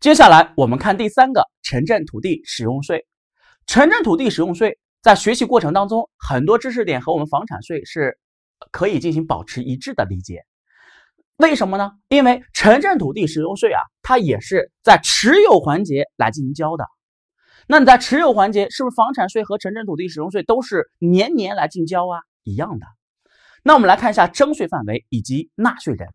接下来我们看第三个城镇土地使用税。城镇土地使用税在学习过程当中，很多知识点和我们房产税是可以进行保持一致的理解。为什么呢？因为城镇土地使用税啊，它也是在持有环节来进行交的。那你在持有环节，是不是房产税和城镇土地使用税都是年年来进交啊？一样的。那我们来看一下征税范围以及纳税人。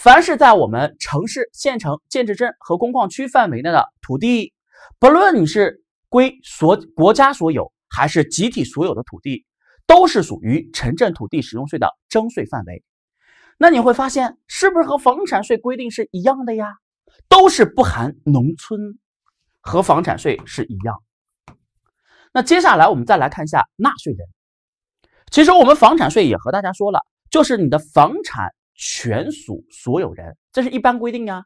凡是在我们城市、县城、建制镇和工矿区范围内的土地，不论你是归所国家所有还是集体所有的土地，都是属于城镇土地使用税的征税范围。那你会发现，是不是和房产税规定是一样的呀？都是不含农村，和房产税是一样。那接下来我们再来看一下纳税人。其实我们房产税也和大家说了，就是你的房产。权属所有人，这是一般规定呀。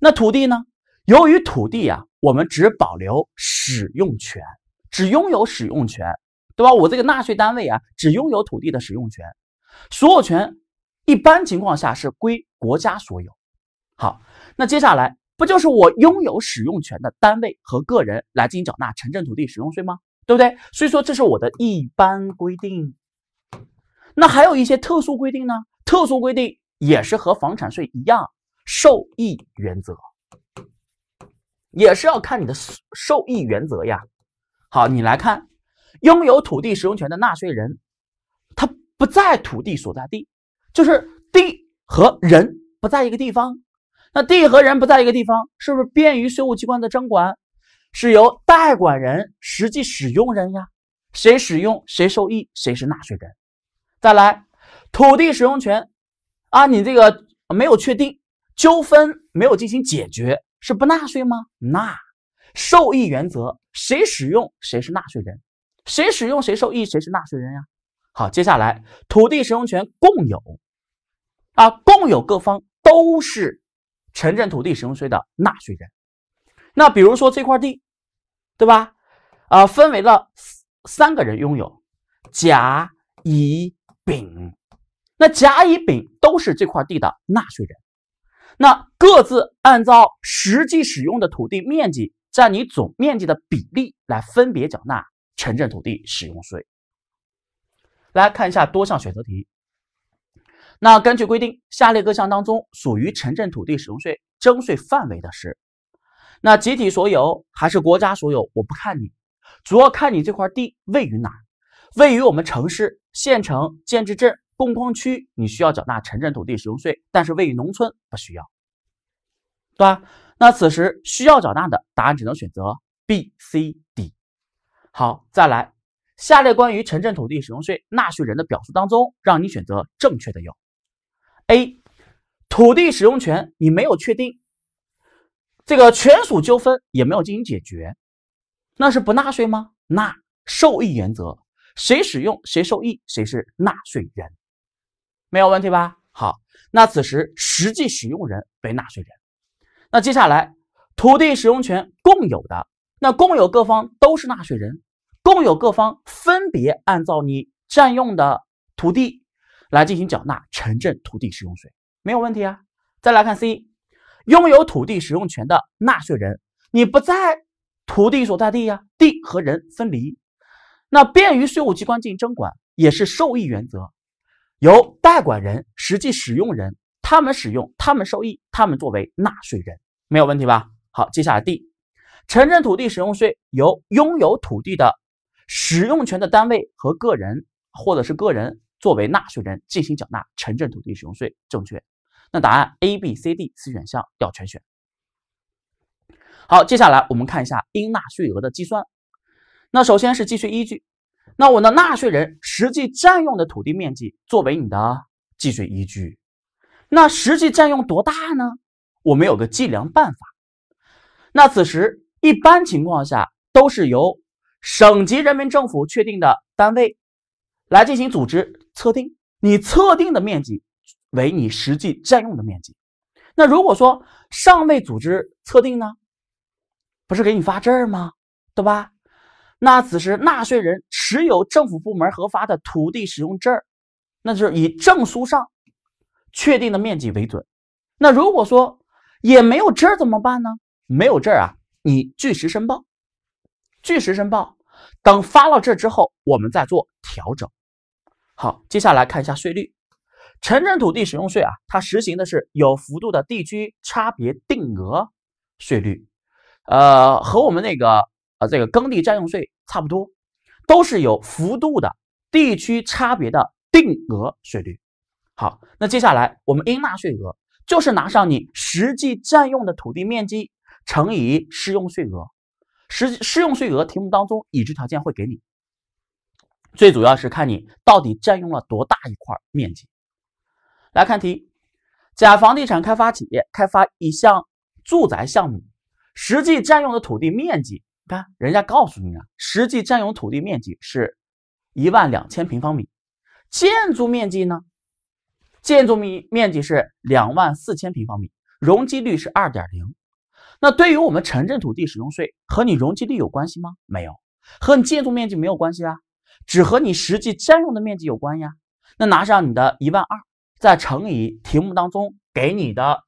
那土地呢？由于土地啊，我们只保留使用权，只拥有使用权，对吧？我这个纳税单位啊，只拥有土地的使用权，所有权一般情况下是归国家所有。好，那接下来不就是我拥有使用权的单位和个人来进行缴纳城镇土地使用税吗？对不对？所以说这是我的一般规定。那还有一些特殊规定呢？特殊规定。也是和房产税一样，受益原则，也是要看你的受益原则呀。好，你来看，拥有土地使用权的纳税人，他不在土地所在地，就是地和人不在一个地方。那地和人不在一个地方，是不是便于税务机关的征管？是由代管人、实际使用人呀，谁使用谁受益，谁是纳税人。再来，土地使用权。啊，你这个没有确定，纠纷没有进行解决，是不纳税吗？纳受益原则，谁使用谁是纳税人，谁使用谁受益，谁是纳税人呀？好，接下来土地使用权共有啊，共有各方都是城镇土地使用税的纳税人。那比如说这块地，对吧？啊，分为了三个人拥有，甲、乙、丙。那甲、乙、丙都是这块地的纳税人，那各自按照实际使用的土地面积占你总面积的比例来分别缴纳城镇土地使用税。来看一下多项选择题。那根据规定，下列各项当中属于城镇土地使用税征税范围的是？那集体所有还是国家所有？我不看你，主要看你这块地位于哪？位于我们城市、县城、建制镇。工矿区你需要缴纳城镇土地使用税，但是位于农村不需要，对吧？那此时需要缴纳的，答案只能选择 B、C、D。好，再来，下列关于城镇土地使用税纳税人的表述当中，让你选择正确的有：A、土地使用权你没有确定，这个权属纠纷也没有进行解决，那是不纳税吗？纳，受益原则，谁使用谁受益，谁是纳税人。没有问题吧？好，那此时实际使用人为纳税人。那接下来，土地使用权共有的，那共有各方都是纳税人，共有各方分别按照你占用的土地来进行缴纳城镇土地使用税，没有问题啊。再来看 C，拥有土地使用权的纳税人，你不在土地所在地呀，地和人分离，那便于税务机关进行征管，也是受益原则。由代管人、实际使用人，他们使用，他们受益，他们作为纳税人，没有问题吧？好，接下来 D，城镇土地使用税由拥有土地的使用权的单位和个人，或者是个人作为纳税人进行缴纳。城镇土地使用税正确，那答案 A、B、C、D 四选项要全选。好，接下来我们看一下应纳税额的计算，那首先是计税依据。那我的纳税人实际占用的土地面积作为你的计税依据，那实际占用多大呢？我们有个计量办法。那此时一般情况下都是由省级人民政府确定的单位来进行组织测定，你测定的面积为你实际占用的面积。那如果说尚未组织测定呢，不是给你发证吗？对吧？那此时纳税人持有政府部门核发的土地使用证那就是以证书上确定的面积为准。那如果说也没有证怎么办呢？没有证啊，你据实申报，据实申报，等发了证之后我们再做调整。好，接下来看一下税率，城镇土地使用税啊，它实行的是有幅度的地区差别定额税率，呃，和我们那个。和这个耕地占用税差不多，都是有幅度的地区差别的定额税率。好，那接下来我们应纳税额就是拿上你实际占用的土地面积乘以适用税额，实适用税额题目当中已知条件会给你，最主要是看你到底占用了多大一块面积。来看题，甲房地产开发企业开发一项住宅项目，实际占用的土地面积。看，人家告诉你啊，实际占用土地面积是一万两千平方米，建筑面积呢，建筑面面积是两万四千平方米，容积率是二点零。那对于我们城镇土地使用税和你容积率有关系吗？没有，和你建筑面积没有关系啊，只和你实际占用的面积有关呀。那拿上你的一万二，再乘以题目当中给你的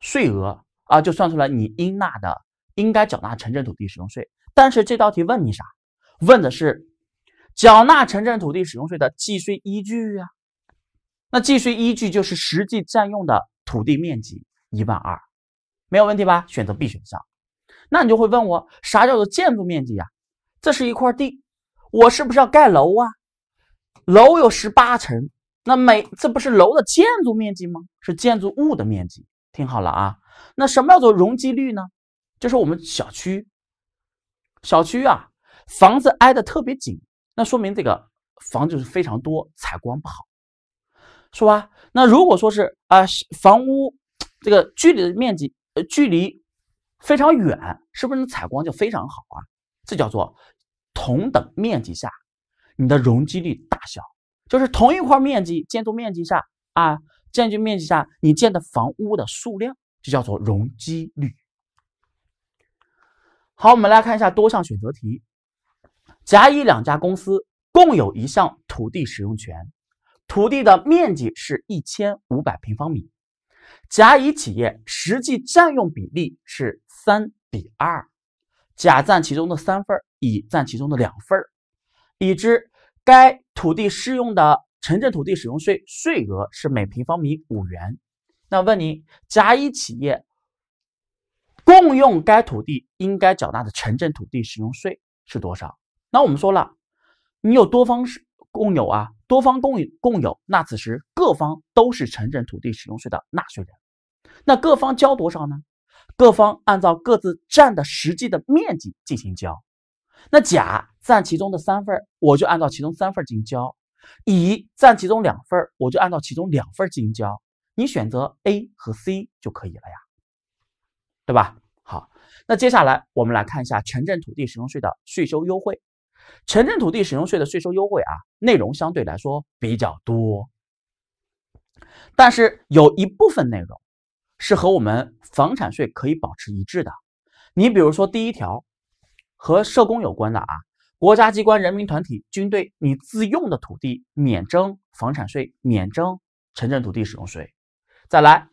税额啊，就算出来你应纳的。应该缴纳城镇土地使用税，但是这道题问你啥？问的是缴纳城镇土地使用税的计税依据呀。那计税依据就是实际占用的土地面积一万二，没有问题吧？选择 B 选项。那你就会问我啥叫做建筑面积呀？这是一块地，我是不是要盖楼啊？楼有十八层，那每这不是楼的建筑面积吗？是建筑物的面积。听好了啊，那什么叫做容积率呢？就是我们小区，小区啊，房子挨得特别紧，那说明这个房子是非常多，采光不好，是吧？那如果说是啊，房屋这个距离的面积，呃，距离非常远，是不是采光就非常好啊？这叫做同等面积下，你的容积率大小，就是同一块面积、建筑面积下啊，建筑面积下你建的房屋的数量，就叫做容积率。好，我们来看一下多项选择题。甲乙两家公司共有一项土地使用权，土地的面积是一千五百平方米，甲乙企业实际占用比例是三比二，甲占其中的三份，乙占其中的两份已知该土地适用的城镇土地使用税税额是每平方米五元，那问你，甲乙企业？共用该土地应该缴纳的城镇土地使用税是多少？那我们说了，你有多方共有啊，多方共共有，那此时各方都是城镇土地使用税的纳税人。那各方交多少呢？各方按照各自占的实际的面积进行交。那甲占其中的三份，我就按照其中三份进行交；乙占其中两份，我就按照其中两份进行交。你选择 A 和 C 就可以了呀。对吧？好，那接下来我们来看一下城镇土地使用税的税收优惠。城镇土地使用税的税收优惠啊，内容相对来说比较多，但是有一部分内容是和我们房产税可以保持一致的。你比如说第一条，和社工有关的啊，国家机关、人民团体、军队，你自用的土地免征房产税，免征城镇土地使用税。再来。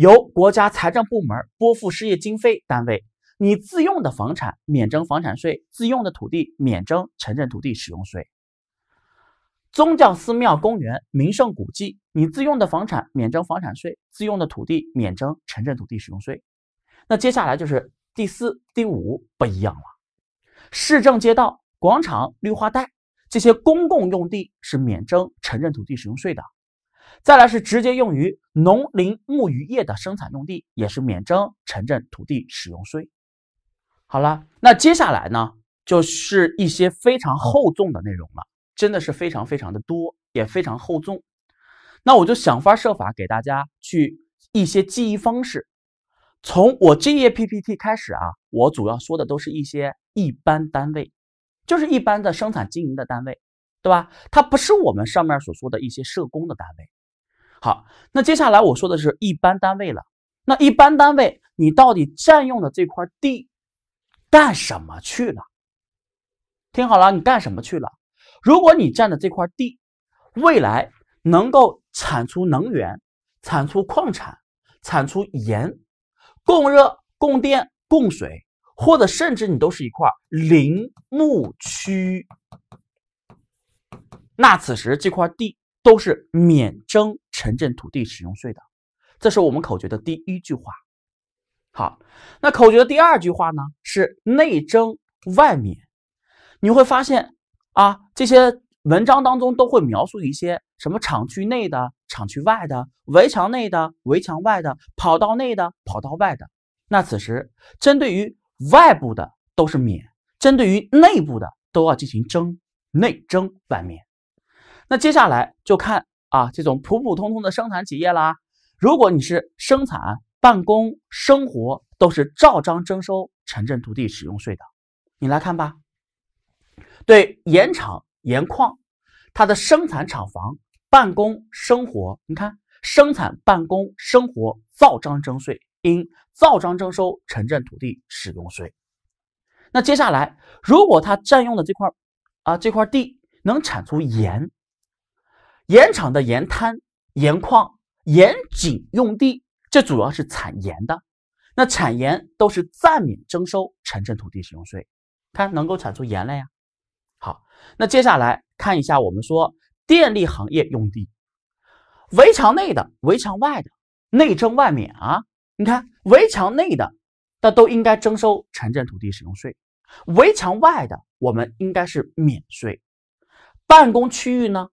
由国家财政部门拨付事业经费单位，你自用的房产免征房产税，自用的土地免征城镇土地使用税。宗教寺庙、公园、名胜古迹，你自用的房产免征房产税，自用的土地免征城镇土地使用税。那接下来就是第四、第五不一样了，市政街道、广场、绿化带这些公共用地是免征城镇土地使用税的。再来是直接用于农林牧渔业的生产用地，也是免征城镇土地使用税。好了，那接下来呢，就是一些非常厚重的内容了，真的是非常非常的多，也非常厚重。那我就想方设法给大家去一些记忆方式。从我这页 PPT 开始啊，我主要说的都是一些一般单位，就是一般的生产经营的单位，对吧？它不是我们上面所说的一些社工的单位。好，那接下来我说的是一般单位了。那一般单位，你到底占用的这块地干什么去了？听好了，你干什么去了？如果你占的这块地，未来能够产出能源、产出矿产、产出盐，供热、供电、供水，或者甚至你都是一块林木区，那此时这块地都是免征。城镇土地使用税的，这是我们口诀的第一句话。好，那口诀的第二句话呢是内征外免。你会发现啊，这些文章当中都会描述一些什么厂区内的、厂区外的、围墙内的、围墙外的、跑道内的、跑道外的。那此时针对于外部的都是免，针对于内部的都要进行征，内征外免。那接下来就看。啊，这种普普通通的生产企业啦，如果你是生产、办公、生活，都是照章征收城镇土地使用税的。你来看吧，对盐厂、盐矿，它的生产厂房、办公、生活，你看生产、办公、生活照章征税，应照章征收城镇土地使用税。那接下来，如果它占用的这块，啊这块地能产出盐。盐场的盐滩、盐矿、盐井用地，这主要是产盐的。那产盐都是暂免征收城镇土地使用税，看能够产出盐来呀。好，那接下来看一下，我们说电力行业用地，围墙内的、围墙外的，内征外免啊。你看围墙内的，那都应该征收城镇土地使用税；围墙外的，我们应该是免税。办公区域呢？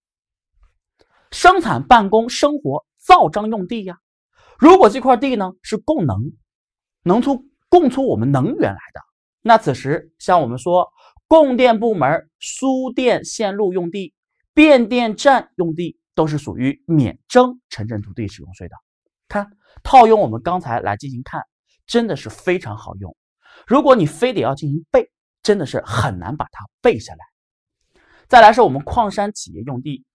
生产、办公、生活、造章用地呀，如果这块地呢是供能，能出供出我们能源来的，那此时像我们说供电部门输电线路用地、变电站用地都是属于免征城镇土地使用税的。看套用我们刚才来进行看，真的是非常好用。如果你非得要进行背，真的是很难把它背下来。再来是我们矿山企业用地。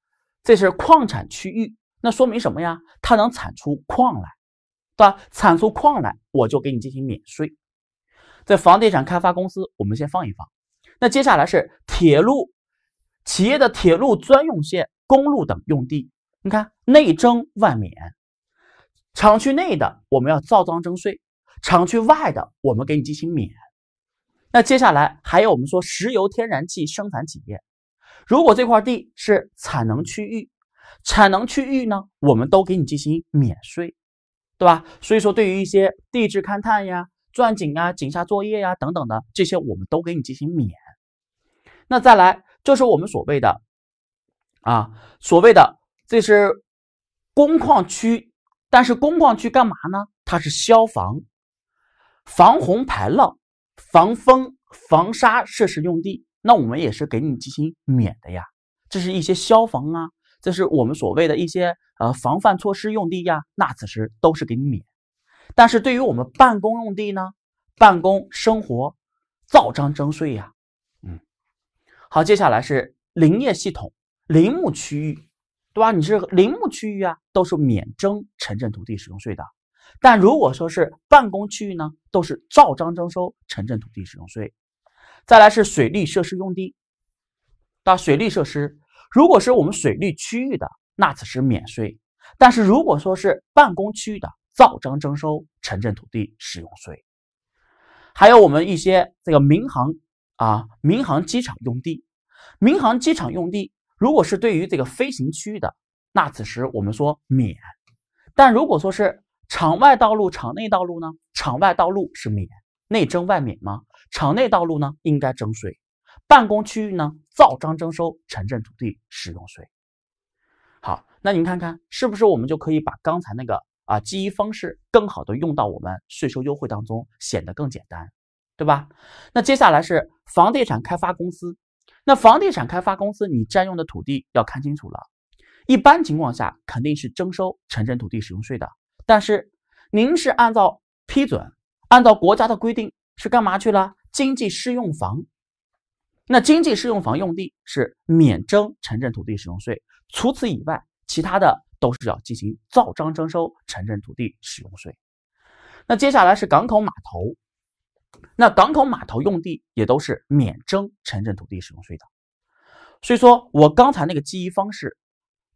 这是矿产区域，那说明什么呀？它能产出矿来，对吧？产出矿来，我就给你进行免税。在房地产开发公司，我们先放一放。那接下来是铁路企业的铁路专用线、公路等用地，你看内征外免。厂区内的我们要照章征税，厂区外的我们给你进行免。那接下来还有我们说石油、天然气生产企业。如果这块地是产能区域，产能区域呢，我们都给你进行免税，对吧？所以说，对于一些地质勘探呀、钻井啊、井下作业呀等等的这些，我们都给你进行免。那再来，这是我们所谓的啊，所谓的这是工矿区，但是工矿区干嘛呢？它是消防、防洪排涝、防风防沙设施用地。那我们也是给你进行免的呀，这是一些消防啊，这是我们所谓的一些呃防范措施用地呀，那此时都是给你免。但是对于我们办公用地呢，办公生活照章征税呀，嗯，好，接下来是林业系统，林木区域，对吧？你是林木区域啊，都是免征城镇土地使用税的。但如果说是办公区域呢，都是照章征收城镇土地使用税。再来是水利设施用地，到水利设施，如果是我们水利区域的，那此时免税；但是如果说是办公区域的，照章征收城镇土地使用税。还有我们一些这个民航啊，民航机场用地，民航机场用地，如果是对于这个飞行区域的，那此时我们说免；但如果说是场外道路、场内道路呢？场外道路是免。内征外免吗？城内道路呢，应该征税；办公区域呢，照章征收城镇土地使用税。好，那您看看是不是我们就可以把刚才那个啊记忆方式更好的用到我们税收优惠当中，显得更简单，对吧？那接下来是房地产开发公司，那房地产开发公司你占用的土地要看清楚了，一般情况下肯定是征收城镇土地使用税的，但是您是按照批准。按照国家的规定是干嘛去了？经济适用房，那经济适用房用地是免征城镇土地使用税。除此以外，其他的都是要进行照章征收城镇土地使用税。那接下来是港口码头，那港口码头用地也都是免征城镇土地使用税的。所以说我刚才那个记忆方式，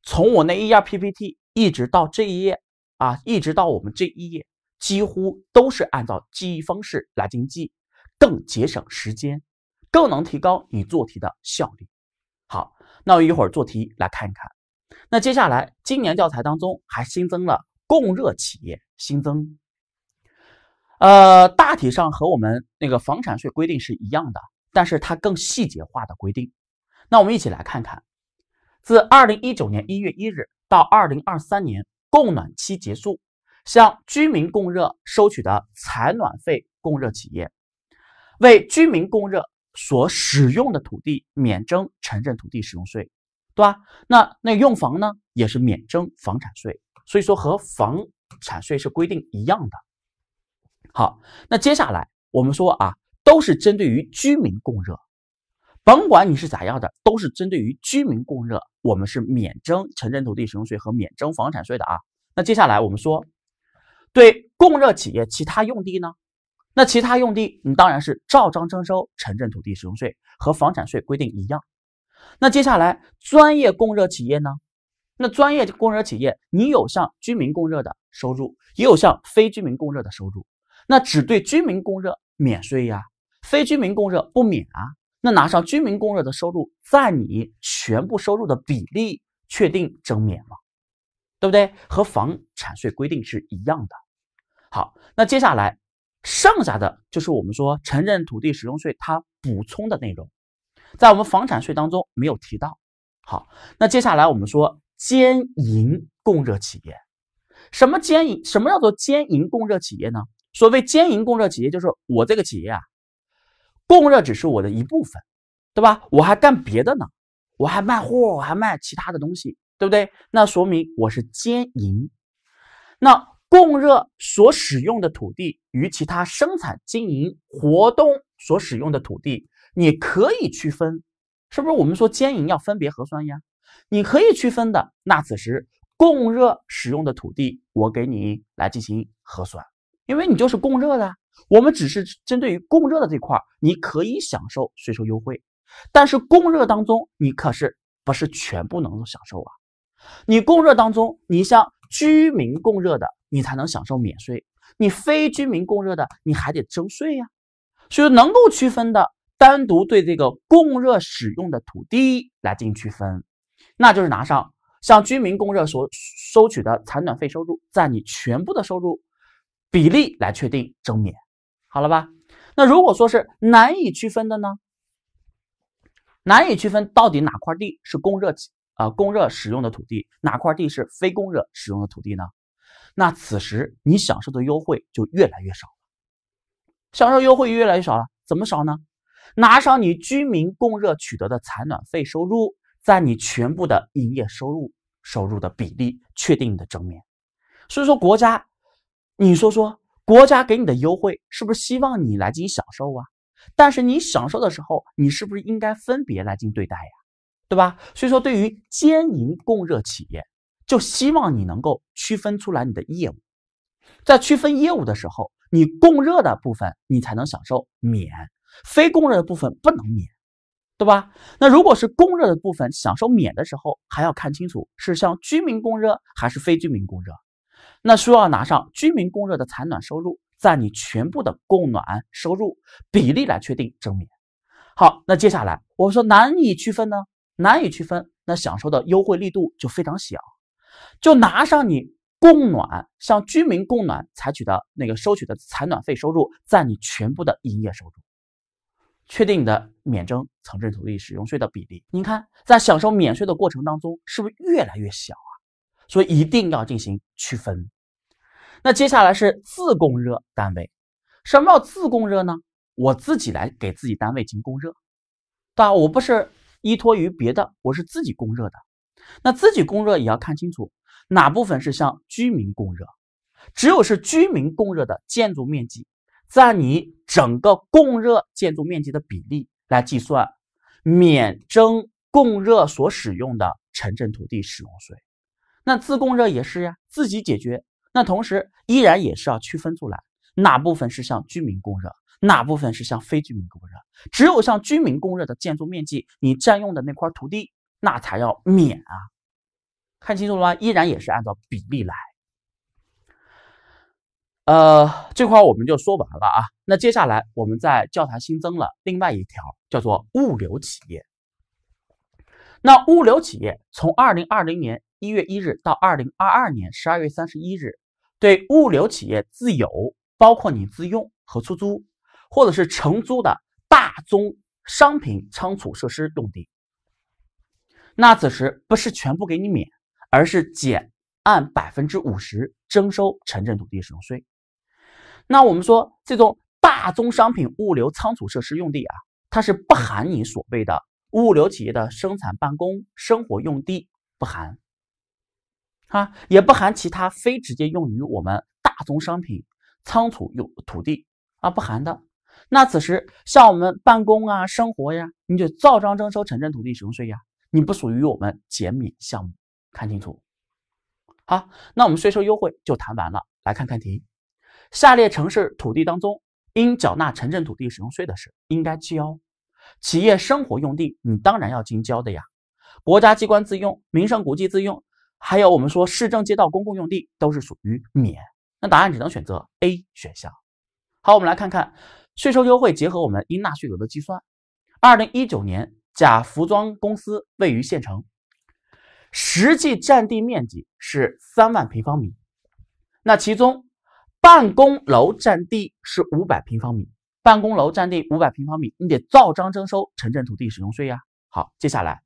从我那一页 PPT 一直到这一页啊，一直到我们这一页。几乎都是按照记忆方式来记，更节省时间，更能提高你做题的效率。好，那我一会儿做题来看一看。那接下来，今年教材当中还新增了供热企业新增，呃，大体上和我们那个房产税规定是一样的，但是它更细节化的规定。那我们一起来看看，自二零一九年一月一日到二零二三年供暖期结束。向居民供热收取的采暖费，供热企业为居民供热所使用的土地免征城镇土地使用税，对吧？那那用房呢，也是免征房产税，所以说和房产税是规定一样的。好，那接下来我们说啊，都是针对于居民供热，甭管你是咋样的，都是针对于居民供热，我们是免征城镇土地使用税和免征房产税的啊。那接下来我们说。对供热企业其他用地呢？那其他用地你当然是照章征收城镇土地使用税和房产税规定一样。那接下来专业供热企业呢？那专业供热企业你有向居民供热的收入，也有向非居民供热的收入。那只对居民供热免税呀，非居民供热不免啊。那拿上居民供热的收入占你全部收入的比例确定征免吗？对不对？和房产税规定是一样的。好，那接下来剩下的就是我们说城镇土地使用税它补充的内容，在我们房产税当中没有提到。好，那接下来我们说兼营供热企业，什么兼营？什么叫做兼营供热企业呢？所谓兼营供热企业，就是我这个企业啊，供热只是我的一部分，对吧？我还干别的呢，我还卖货，我还卖其他的东西，对不对？那说明我是兼营，那。供热所使用的土地与其他生产经营活动所使用的土地，你可以区分，是不是？我们说兼营要分别核算呀，你可以区分的。那此时供热使用的土地，我给你来进行核算，因为你就是供热的，我们只是针对于供热的这块，你可以享受税收优惠。但是供热当中，你可是不是全部能够享受啊？你供热当中，你像。居民供热的，你才能享受免税；你非居民供热的，你还得征税呀。所以能够区分的，单独对这个供热使用的土地来进行区分，那就是拿上向居民供热所收取的采暖费收入，在你全部的收入比例来确定征免，好了吧？那如果说是难以区分的呢？难以区分到底哪块地是供热啊，供热使用的土地哪块地是非供热使用的土地呢？那此时你享受的优惠就越来越少，了，享受优惠越来越少了，怎么少呢？拿上你居民供热取得的采暖费收入，在你全部的营业收入收入的比例确定你的正面。所以说国家，你说说国家给你的优惠是不是希望你来进行享受啊？但是你享受的时候，你是不是应该分别来进行对待呀？对吧？所以说，对于兼营供热企业，就希望你能够区分出来你的业务。在区分业务的时候，你供热的部分你才能享受免，非供热的部分不能免，对吧？那如果是供热的部分享受免的时候，还要看清楚是向居民供热还是非居民供热。那需要拿上居民供热的采暖收入占你全部的供暖收入比例来确定征免。好，那接下来我说难以区分呢？难以区分，那享受的优惠力度就非常小。就拿上你供暖，向居民供暖采取的那个收取的采暖费收入，在你全部的营业收入，确定你的免征城镇土地使用税的比例。您看，在享受免税的过程当中，是不是越来越小啊？所以一定要进行区分。那接下来是自供热单位，什么叫自供热呢？我自己来给自己单位进行供热，对吧？我不是。依托于别的，我是自己供热的，那自己供热也要看清楚哪部分是向居民供热，只有是居民供热的建筑面积占你整个供热建筑面积的比例来计算免征供热所使用的城镇土地使用税。那自供热也是呀，自己解决。那同时依然也是要区分出来哪部分是向居民供热。哪部分是向非居民供热？只有向居民供热的建筑面积，你占用的那块土地，那才要免啊！看清楚了吗？依然也是按照比例来。呃，这块我们就说完了啊。那接下来我们在教材新增了另外一条，叫做物流企业。那物流企业从二零二零年一月一日到二零二二年十二月三十一日，对物流企业自有，包括你自用和出租。或者是承租的大宗商品仓储设施用地，那此时不是全部给你免，而是减按百分之五十征收城镇土地使用税。那我们说这种大宗商品物流仓储设施用地啊，它是不含你所谓的物流企业的生产办公、生活用地，不含啊，也不含其他非直接用于我们大宗商品仓储用土地啊，不含的。那此时，像我们办公啊、生活呀，你就照章征收城镇土地使用税呀。你不属于我们减免项目，看清楚。好，那我们税收优惠就谈完了。来看看题，下列城市土地当中，应缴纳城镇土地使用税的是，应该交。企业生活用地，你当然要交的呀。国家机关自用、名胜古迹自用，还有我们说市政街道公共用地，都是属于免。那答案只能选择 A 选项。好，我们来看看。税收优惠结合我们应纳税额的计算。二零一九年，甲服装公司位于县城，实际占地面积是三万平方米。那其中办公楼占地是五百平方米，办公楼占地五百平方米，你得照章征收城镇土地使用税呀。好，接下来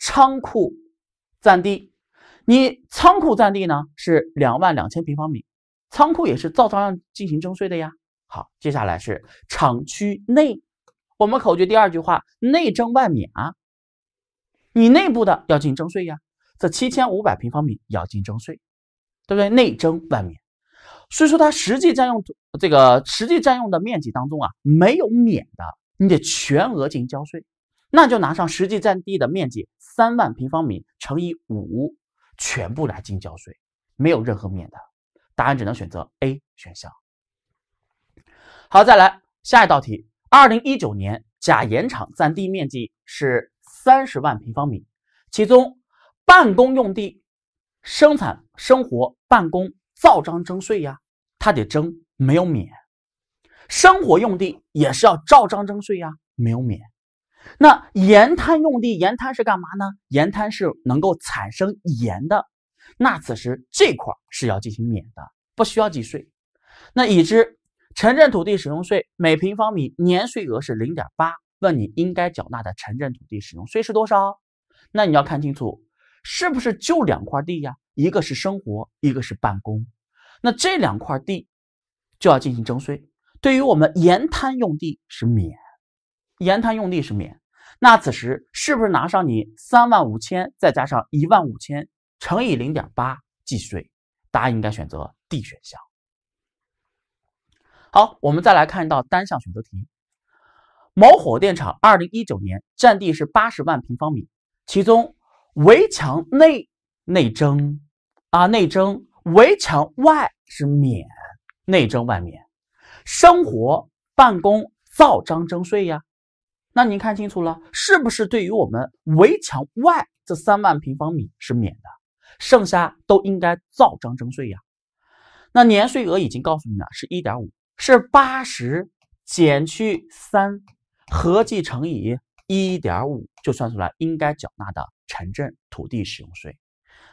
仓库占地，你仓库占地呢是两万两千平方米，仓库也是照章进行征税的呀。好，接下来是厂区内，我们口诀第二句话：内征外免。啊。你内部的要进行征税呀，这七千五百平方米要进行征税，对不对？内征外免，所以说它实际占用这个实际占用的面积当中啊，没有免的，你得全额进行交税。那就拿上实际占地的面积三万平方米乘以五，全部来进交税，没有任何免的。答案只能选择 A 选项。好，再来下一道题。二零一九年，甲盐厂占地面积是三十万平方米，其中办公用地、生产生活办公照章征税呀，它得征，没有免。生活用地也是要照章征税呀，没有免。那盐滩用地，盐滩是干嘛呢？盐滩是能够产生盐的，那此时这块儿是要进行免的，不需要计税。那已知。城镇土地使用税每平方米年税额是零点八，问你应该缴纳的城镇土地使用税是多少？那你要看清楚，是不是就两块地呀？一个是生活，一个是办公，那这两块地就要进行征税。对于我们盐滩用地是免，盐滩用地是免。那此时是不是拿上你三万五千，再加上一万五千乘以零点八计税？答案应该选择 D 选项。好，我们再来看一道单项选择题。某火电厂2019年占地是80万平方米，其中围墙内内征，啊内征，围墙外是免内征外免，生活办公造章征税呀。那您看清楚了，是不是对于我们围墙外这三万平方米是免的，剩下都应该造章征税呀？那年税额已经告诉你了，是1.5。是八十减去三，合计乘以一点五，就算出来应该缴纳的城镇土地使用税。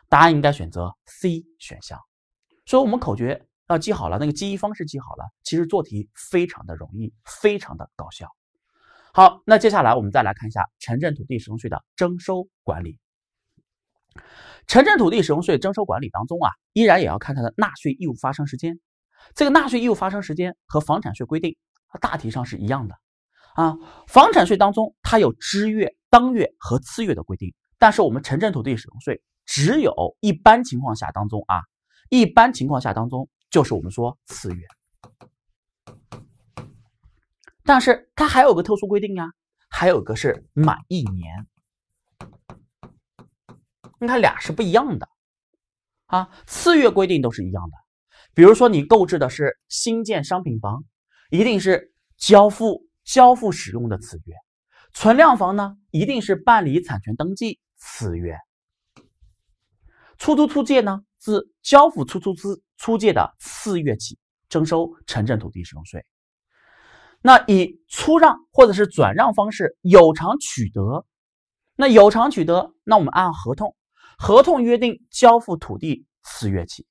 答案应该选择 C 选项。所以，我们口诀要记好了，那个记忆方式记好了，其实做题非常的容易，非常的高效。好，那接下来我们再来看一下城镇土地使用税的征收管理。城镇土地使用税征收管理当中啊，依然也要看它的纳税义务发生时间。这个纳税义务发生时间和房产税规定，它大体上是一样的啊。房产税当中，它有支月、当月和次月的规定，但是我们城镇土地使用税只有一般情况下当中啊，一般情况下当中就是我们说次月，但是它还有个特殊规定呀，还有个是满一年，你看俩是不一样的啊，次月规定都是一样的。比如说，你购置的是新建商品房，一定是交付交付使用的次月；存量房呢，一定是办理产权登记次月；出租出借呢，自交付出租之出借的次月起征收城镇土地使用税。那以出让或者是转让方式有偿取得，那有偿取得，那我们按合同合同约定交付土地次月起。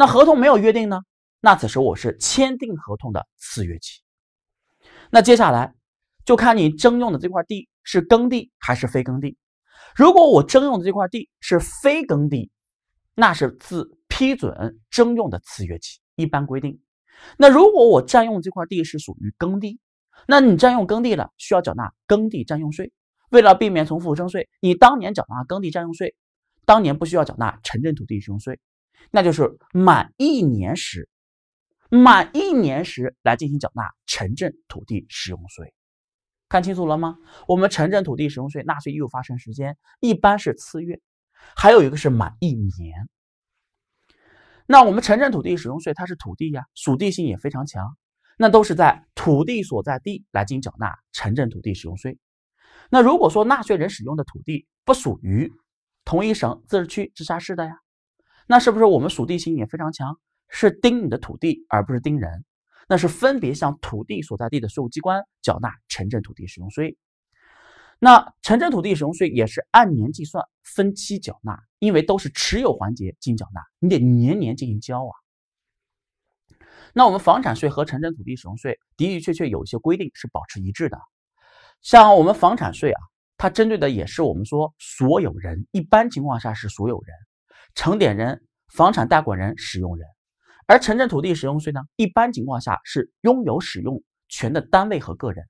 那合同没有约定呢？那此时我是签订合同的次月起。那接下来就看你征用的这块地是耕地还是非耕地。如果我征用的这块地是非耕地，那是自批准征用的次月起，一般规定。那如果我占用这块地是属于耕地，那你占用耕地了，需要缴纳耕地占用税。为了避免重复征税，你当年缴纳耕地占用税，当年不需要缴纳城镇土地使用税。那就是满一年时，满一年时来进行缴纳城镇土地使用税，看清楚了吗？我们城镇土地使用税纳税义务发生时间一般是次月，还有一个是满一年。那我们城镇土地使用税它是土地呀，属地性也非常强，那都是在土地所在地来进行缴纳城镇土地使用税。那如果说纳税人使用的土地不属于同一省、自治区、直辖市的呀？那是不是我们属地性也非常强？是盯你的土地，而不是盯人。那是分别向土地所在地的税务机关缴纳城镇土地使用税。那城镇土地使用税也是按年计算、分期缴纳，因为都是持有环节进行缴纳，你得年年进行交啊。那我们房产税和城镇土地使用税的的确确有一些规定是保持一致的。像我们房产税啊，它针对的也是我们说所有人，一般情况下是所有人。承典人、房产代管人、使用人，而城镇土地使用税呢？一般情况下是拥有使用权的单位和个人，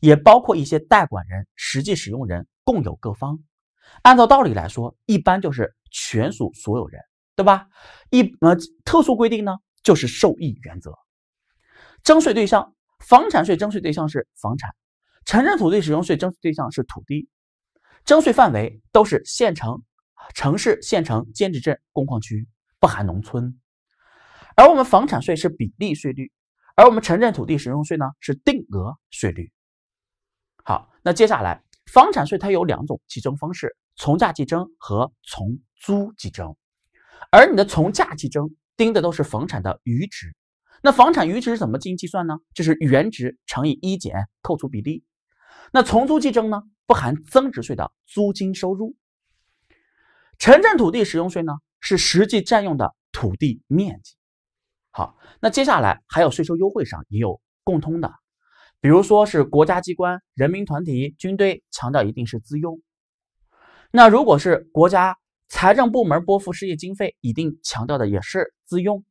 也包括一些代管人、实际使用人、共有各方。按照道理来说，一般就是权属所有人，对吧？一呃，特殊规定呢，就是受益原则。征税对象，房产税征税对象是房产，城镇土地使用税征税对象是土地，征税范围都是县城。城市、县城、兼职镇、工矿区，不含农村。而我们房产税是比例税率，而我们城镇土地使用税呢是定额税率。好，那接下来，房产税它有两种计征方式：从价计征和从租计征。而你的从价计征盯的都是房产的余值。那房产余值怎么进行计算呢？就是原值乘以一减扣除比例。那从租计征呢，不含增值税的租金收入。城镇土地使用税呢，是实际占用的土地面积。好，那接下来还有税收优惠上也有共通的，比如说是国家机关、人民团体、军队，强调一定是自用。那如果是国家财政部门拨付事业经费，一定强调的也是自用。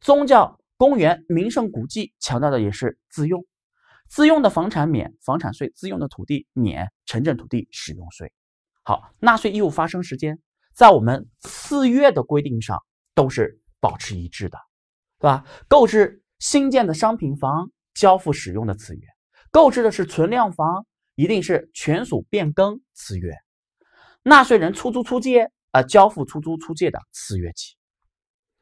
宗教公园、名胜古迹，强调的也是自用。自用的房产免房产税，自用的土地免城镇土地使用税。好，纳税义务发生时间在我们次月的规定上都是保持一致的，对吧？购置新建的商品房交付使用的次月，购置的是存量房，一定是权属变更次月。纳税人出租出借啊，交付出租出借的次月起。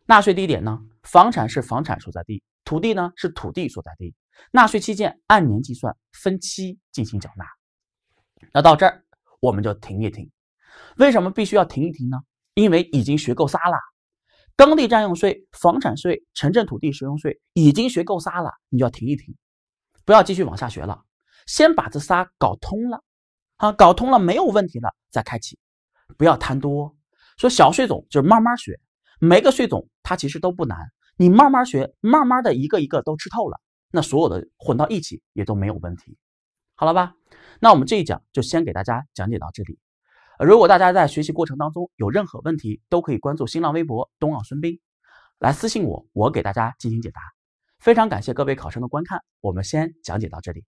纳税地点呢，房产是房产所在地，土地呢是土地所在地。纳税期限按年计算，分期进行缴纳。那到这儿。我们就停一停，为什么必须要停一停呢？因为已经学够仨了，耕地占用税、房产税、城镇土地使用税已经学够仨了，你就要停一停，不要继续往下学了，先把这仨搞通了，啊，搞通了没有问题了，再开启，不要贪多，说小税种就是慢慢学，每个税种它其实都不难，你慢慢学，慢慢的一个一个都吃透了，那所有的混到一起也都没有问题，好了吧？那我们这一讲就先给大家讲解到这里。如果大家在学习过程当中有任何问题，都可以关注新浪微博“冬奥孙斌”来私信我，我给大家进行解答。非常感谢各位考生的观看，我们先讲解到这里。